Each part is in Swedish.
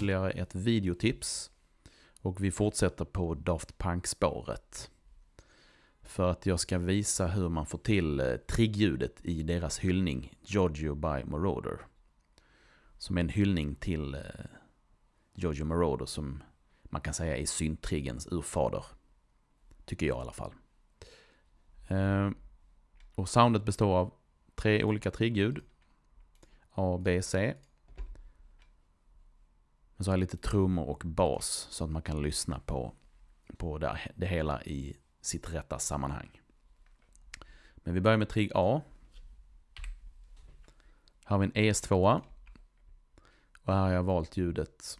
ytterligare ett videotips. Och vi fortsätter på Daft Punk-spåret. För att jag ska visa hur man får till eh, triggljudet i deras hyllning Giorgio by Moroder. Som är en hyllning till eh, Giorgio Moroder som man kan säga är syntriggens urfader. Tycker jag i alla fall. Eh, och soundet består av tre olika triggljud. A, B, C. Men så har jag lite trummor och bas så att man kan lyssna på, på det, det hela i sitt rätta sammanhang. Men vi börjar med trigg A. Här har vi en ES2. Och här har jag valt ljudet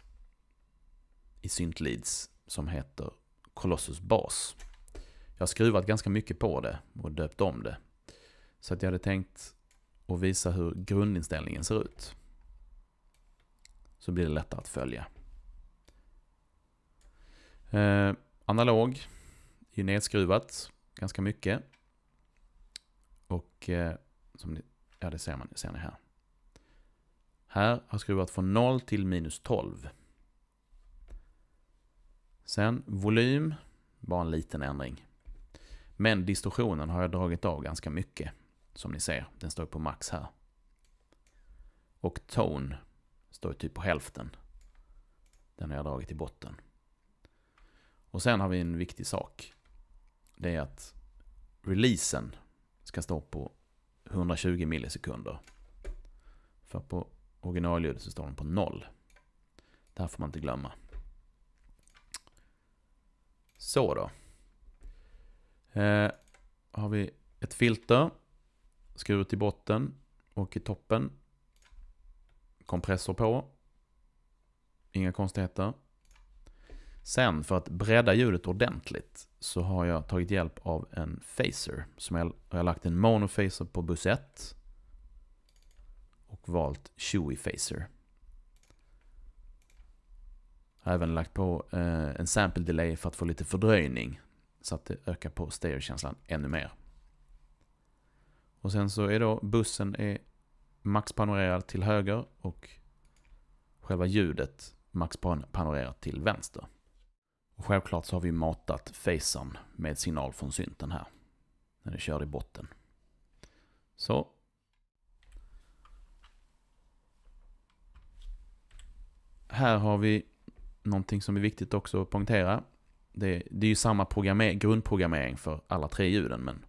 i syntleads som heter Colossus Bas. Jag har skruvat ganska mycket på det och döpt om det. Så att jag hade tänkt att visa hur grundinställningen ser ut så blir det lättare att följa. Eh, analog är ju nedskruvat ganska mycket. Och eh, som ni, ja, det ser, man, ser ni här. Här har jag skruvat från 0 till minus 12. Sen volym, bara en liten ändring. Men distorsionen har jag dragit av ganska mycket. Som ni ser, den står på max här. Och tone Står typ på hälften. Den har jag dragit i botten. Och sen har vi en viktig sak. Det är att releasen ska stå på 120 millisekunder. För på originalljudet så står den på 0. Det här får man inte glömma. Så då. Eh, har vi ett filter. Skruv i botten och i toppen. Kompressor på. Inga konstigheter. Sen för att bredda ljudet ordentligt så har jag tagit hjälp av en phaser. Som jag, jag har lagt en monophaser på buss 1. Och valt Chewy phaser. Jag har även lagt på eh, en sample delay för att få lite fördröjning. Så att det ökar på stereo-känslan ännu mer. Och sen så är då bussen är maxpanorerar till höger och själva ljudet maxpanorerat till vänster. Och självklart så har vi matat facern med signal från synten här. När det kör i botten. Så. Här har vi någonting som är viktigt också att poängtera. Det, det är ju samma grundprogrammering för alla tre ljuden men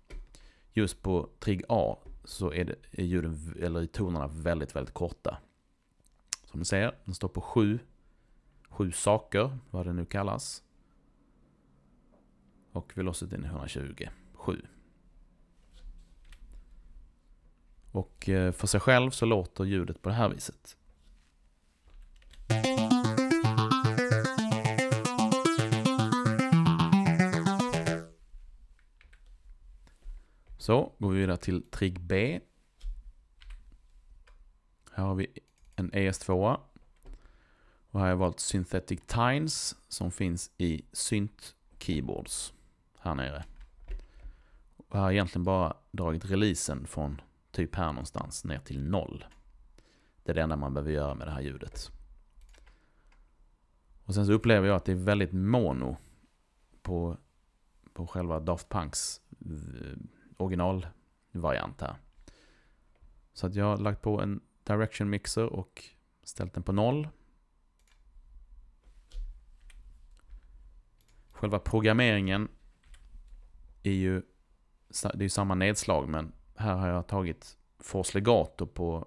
just på trigg A så är, det, är ljuden, eller tonerna väldigt, väldigt korta. Som ni ser, den står på sju, sju saker, vad det nu kallas. Och vi låser är 120, Sju. Och eh, för sig själv så låter ljudet på det här viset. Så, går vi vidare till trigg B. Här har vi en ES2. Och här har jag valt Synthetic Tines som finns i Synt Keyboards här nere. Och här har jag egentligen bara dragit releasen från typ här någonstans ner till noll. Det är det enda man behöver göra med det här ljudet. Och sen så upplever jag att det är väldigt mono på, på själva Daft Punks eh, originalvariant här. Så att jag har lagt på en direction mixer och ställt den på noll. Själva programmeringen är ju, det är samma nedslag men här har jag tagit force legato på,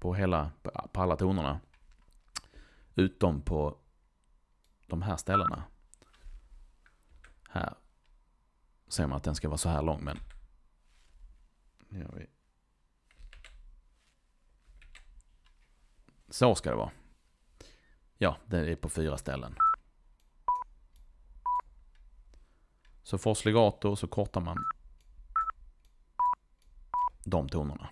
på, hela, på alla tonerna. Utom på de här ställena. Här ser man att den ska vara så här lång men gör vi. Så ska det vara. Ja, det är på fyra ställen. Så forsligato så kortar man de tonerna.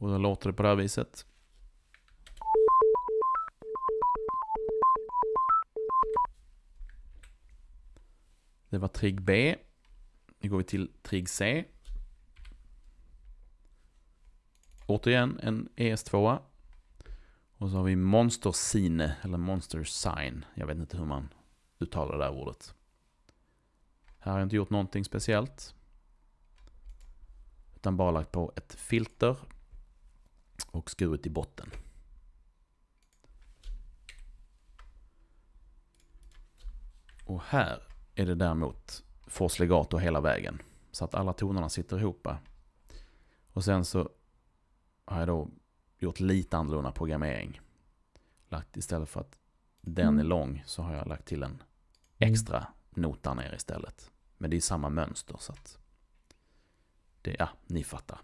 Och då låter det på det här viset. Det var trigg B. Nu går vi till trig C. Återigen en ES2. Och så har vi Monster Sine, eller Monster Sign. Jag vet inte hur man uttalar det här ordet. Här har jag inte gjort någonting speciellt. Utan bara lagt på ett filter och skurit i botten. Och här är det däremot Fors legato hela vägen. Så att alla tonerna sitter ihop. Och sen så har jag då gjort lite annorlunda programmering. Lagt istället för att den mm. är lång så har jag lagt till en mm. extra mm. nota ner istället. Men det är samma mönster så att det, ja, ni fattar.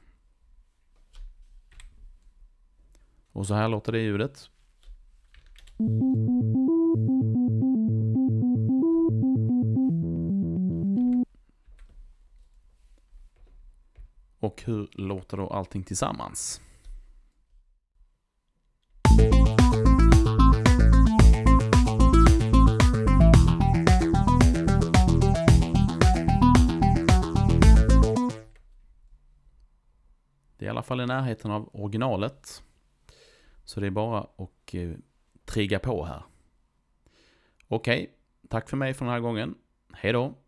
Och så här låter det ljudet. Mm. Och hur låter då allting tillsammans? Det är i alla fall i närheten av originalet. Så det är bara att eh, trigga på här. Okej, tack för mig för den här gången. Hej då!